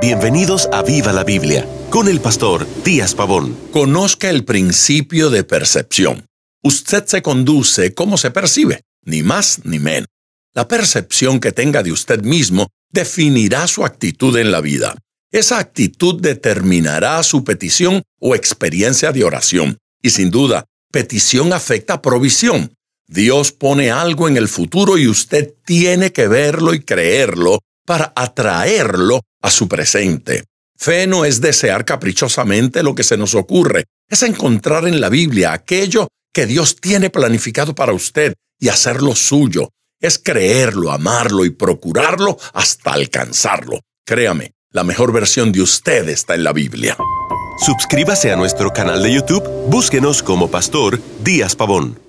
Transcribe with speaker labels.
Speaker 1: Bienvenidos a Viva la Biblia con el pastor Díaz Pavón. Conozca el principio de percepción. Usted se conduce como se percibe, ni más ni menos. La percepción que tenga de usted mismo definirá su actitud en la vida. Esa actitud determinará su petición o experiencia de oración. Y sin duda, petición afecta provisión. Dios pone algo en el futuro y usted tiene que verlo y creerlo para atraerlo a su presente. Fe no es desear caprichosamente lo que se nos ocurre, es encontrar en la Biblia aquello que Dios tiene planificado para usted y hacerlo suyo. Es creerlo, amarlo y procurarlo hasta alcanzarlo. Créame, la mejor versión de usted está en la Biblia. Suscríbase a nuestro canal de YouTube, búsquenos como Pastor Díaz Pavón.